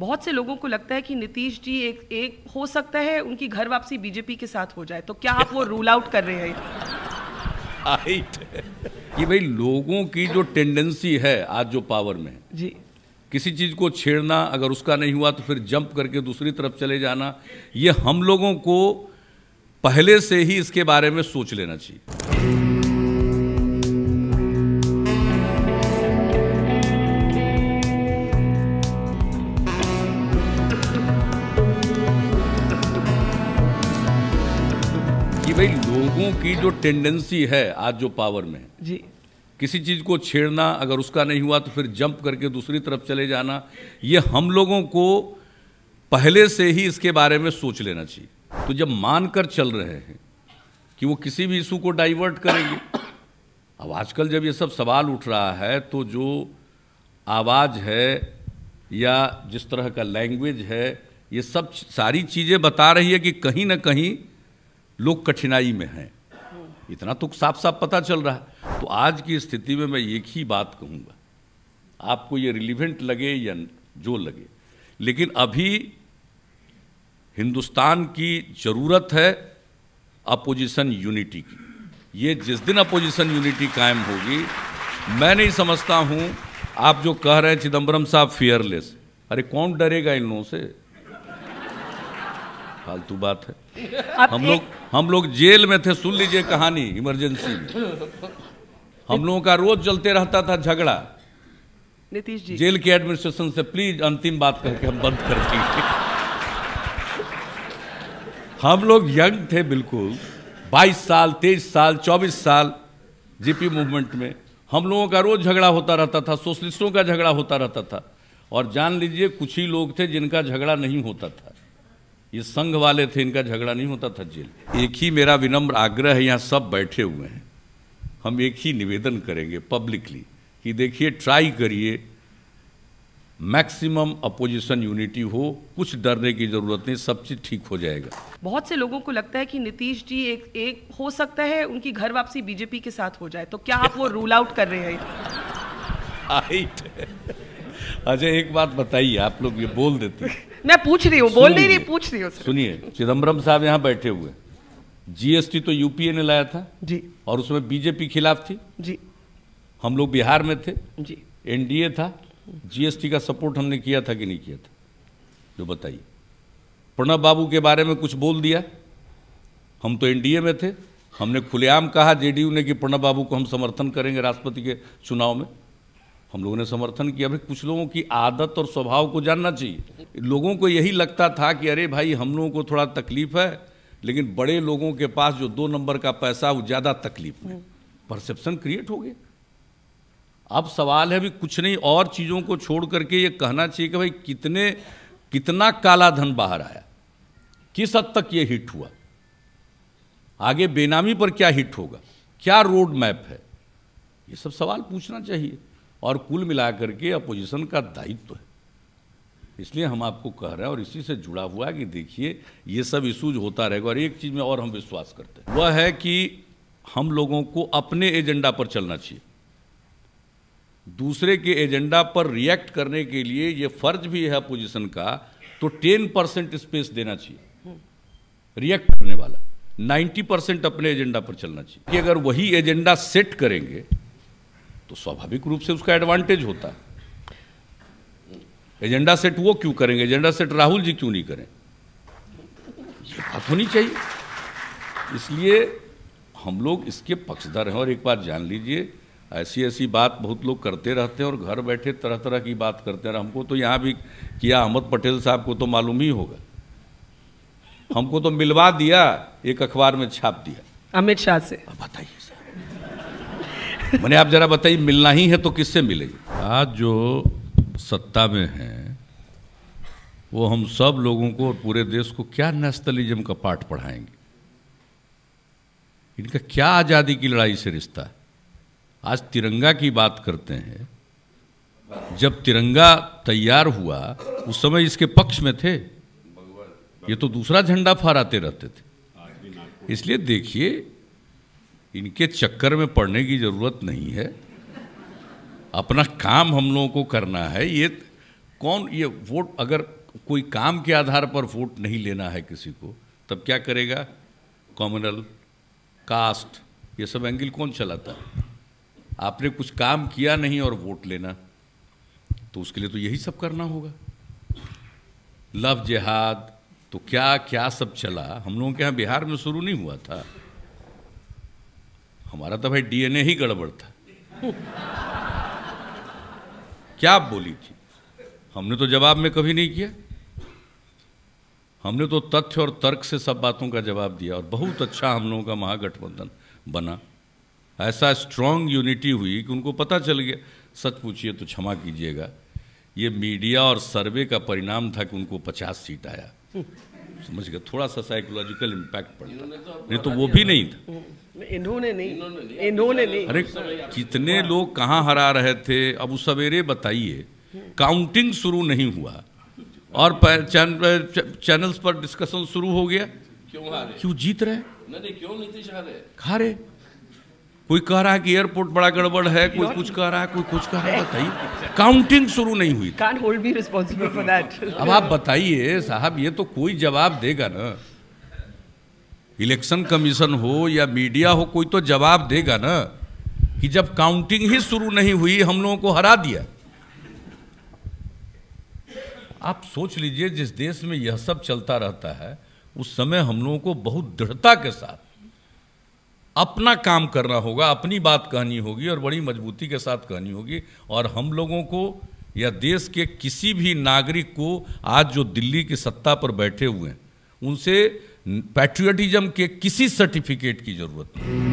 बहुत से लोगों को लगता है कि नीतीश जी एक एक हो सकता है उनकी घर वापसी बीजेपी के साथ हो जाए तो क्या आप वो रूल आउट कर रहे हैं ये भाई लोगों की जो टेंडेंसी है आज जो पावर में जी किसी चीज़ को छेड़ना अगर उसका नहीं हुआ तो फिर जंप करके दूसरी तरफ चले जाना ये हम लोगों को पहले से ही इसके बारे में सोच लेना चाहिए लोगों की जो टेंडेंसी है आज जो पावर में जी किसी चीज़ को छेड़ना अगर उसका नहीं हुआ तो फिर जंप करके दूसरी तरफ चले जाना ये हम लोगों को पहले से ही इसके बारे में सोच लेना चाहिए तो जब मान कर चल रहे हैं कि वो किसी भी इशू को डाइवर्ट करेंगे अब आजकल जब ये सब सवाल उठ रहा है तो जो आवाज़ है या जिस तरह का लैंग्वेज है ये सब सारी चीज़ें बता रही है कि कहीं ना कहीं लोग कठिनाई में हैं इतना तो साफ साफ पता चल रहा है तो आज की स्थिति में मैं एक ही बात कहूँगा आपको ये रिलीवेंट लगे या जो लगे लेकिन अभी हिंदुस्तान की ज़रूरत है अपोजिशन यूनिटी की ये जिस दिन अपोजिशन यूनिटी कायम होगी मैं नहीं समझता हूँ आप जो कह रहे हैं चिदम्बरम साहब फियरलेस अरे कौन डरेगा इन लोगों से फालतू बात है हम लोग हम लोग जेल में थे सुन लीजिए कहानी इमरजेंसी में हम लोगों का रोज चलते रहता था झगड़ा नीतीश जी जेल के एडमिनिस्ट्रेशन से प्लीज अंतिम बात करके हम बंद कर देंगे हम लोग यंग थे बिल्कुल 22 साल 23 साल 24 साल जीपी मूवमेंट में हम लोगों का रोज झगड़ा होता रहता था सोशलिस्टों का झगड़ा होता रहता था और जान लीजिए कुछ ही लोग थे जिनका झगड़ा नहीं होता था ये संघ वाले थे इनका झगड़ा नहीं होता था जेल एक ही मेरा विनम्र आग्रह है यहाँ सब बैठे हुए हैं हम एक ही निवेदन करेंगे पब्लिकली कि देखिए ट्राई करिए मैक्सिमम अपोजिशन यूनिटी हो कुछ डरने की ज़रूरत नहीं सब चीज़ ठीक हो जाएगा बहुत से लोगों को लगता है कि नीतीश जी एक एक हो सकता है उनकी घर वापसी बीजेपी के साथ हो जाए तो क्या आप वो रूल आउट कर रहे हैं अच्छा एक बात बताइए आप लोग ये बोल देते हैं मैं पूछ रही हूँ बोल नहीं रही पूछ रही हूँ सुनिए चिदम्बरम साहब यहाँ बैठे हुए जीएसटी तो यूपीए ने लाया था जी और उसमें बीजेपी खिलाफ थी जी हम लोग बिहार में थे जी एनडीए था जीएसटी का सपोर्ट हमने किया था कि नहीं किया था जो बताइए प्रणब बाबू के बारे में कुछ बोल दिया हम तो एनडीए में थे हमने खुलेआम कहा जेडीयू ने कि प्रणब बाबू को हम समर्थन करेंगे राष्ट्रपति के चुनाव में हम लोगों ने समर्थन किया भाई कुछ लोगों की आदत और स्वभाव को जानना चाहिए लोगों को यही लगता था कि अरे भाई हम लोगों को थोड़ा तकलीफ है लेकिन बड़े लोगों के पास जो दो नंबर का पैसा वो ज़्यादा तकलीफ में परसेप्शन क्रिएट हो गया अब सवाल है भी कुछ नहीं और चीज़ों को छोड़ करके ये कहना चाहिए कि भाई कितने कितना काला धन बाहर आया किस हद तक ये हिट हुआ आगे बेनामी पर क्या हिट होगा क्या रोड मैप है ये सब सवाल पूछना चाहिए और कुल मिलाकर के अपोजिशन का दायित्व है इसलिए हम आपको कह रहे हैं और इसी से जुड़ा हुआ है कि देखिए ये सब इशूज होता रहेगा और एक चीज़ में और हम विश्वास करते हैं वह है कि हम लोगों को अपने एजेंडा पर चलना चाहिए दूसरे के एजेंडा पर रिएक्ट करने के लिए ये फर्ज भी है अपोजिशन का तो टेन परसेंट स्पेस देना चाहिए रिएक्ट करने वाला नाइन्टी परसेंट अपने एजेंडा पर चलना चाहिए कि अगर वही एजेंडा सेट करेंगे तो स्वाभाविक रूप से उसका एडवांटेज होता है एजेंडा सेट वो क्यों करेंगे एजेंडा सेट राहुल जी क्यों नहीं करें ये बात होनी चाहिए इसलिए हम लोग इसके पक्षधर हैं और एक बात जान लीजिए ऐसी ऐसी बात बहुत लोग करते रहते हैं और घर बैठे तरह तरह की बात करते हैं हमको तो यहाँ भी किया अहमद पटेल साहब को तो मालूम ही होगा हमको तो मिलवा दिया एक अखबार में छाप दिया अमित शाह से बताइए मैंने आप जरा बताइए मिलना ही है तो किससे मिलेगी आज जो सत्ता में है वो हम सब लोगों को और पूरे देश को क्या नेशनलिज्म का पाठ पढ़ाएंगे इनका क्या आज़ादी की लड़ाई से रिश्ता है आज तिरंगा की बात करते हैं जब तिरंगा तैयार हुआ उस समय इसके पक्ष में थे ये तो दूसरा झंडा फहराते रहते थे इसलिए देखिए इनके चक्कर में पड़ने की ज़रूरत नहीं है अपना काम हम लोगों को करना है ये कौन ये वोट अगर कोई काम के आधार पर वोट नहीं लेना है किसी को तब क्या करेगा कॉमनल कास्ट ये सब एंगल कौन चलाता है आपने कुछ काम किया नहीं और वोट लेना तो उसके लिए तो यही सब करना होगा लव जिहाद तो क्या क्या सब चला हम लोगों के यहाँ बिहार में शुरू नहीं हुआ था हमारा तो भाई डीएनए ही गड़बड़ था क्या आप बोली थी हमने तो जवाब में कभी नहीं किया हमने तो तथ्य और तर्क से सब बातों का जवाब दिया और बहुत अच्छा हम लोगों का महागठबंधन बना ऐसा स्ट्रांग यूनिटी हुई कि उनको पता चल गया सच पूछिए तो क्षमा कीजिएगा ये मीडिया और सर्वे का परिणाम था कि उनको पचास सीट आया समझ गया थोड़ा सा साइकोलॉजिकल इम्पैक्ट पड़ता तो नहीं तो वो भी नहीं था हम्म, इन्होंने नहीं इन्होंने नहीं अरे कितने लोग कहाँ हरा रहे थे अब उस सवेरे बताइए काउंटिंग शुरू नहीं हुआ और चैनल्स पर डिस्कशन शुरू हो गया क्यों हारे क्यों जीत रहे नहीं क्यों नीतीश हारे हारे कोई कह रहा है कि एयरपोर्ट बड़ा गड़बड़ है कोई कुछ कह रहा है कोई कुछ कह रहा है बताइए काउंटिंग शुरू नहीं हुई अब आप बताइए साहब ये तो कोई जवाब देगा ना इलेक्शन कमीशन हो या मीडिया हो कोई तो जवाब देगा ना कि जब काउंटिंग ही शुरू नहीं हुई हम लोगों को हरा दिया आप सोच लीजिए जिस देश में यह सब चलता रहता है उस समय हम लोगों को बहुत दृढ़ता के साथ अपना काम करना होगा अपनी बात कहनी होगी और बड़ी मजबूती के साथ कहनी होगी और हम लोगों को या देश के किसी भी नागरिक को आज जो दिल्ली की सत्ता पर बैठे हुए हैं उनसे पैट्रियटिज्म के किसी सर्टिफिकेट की ज़रूरत नहीं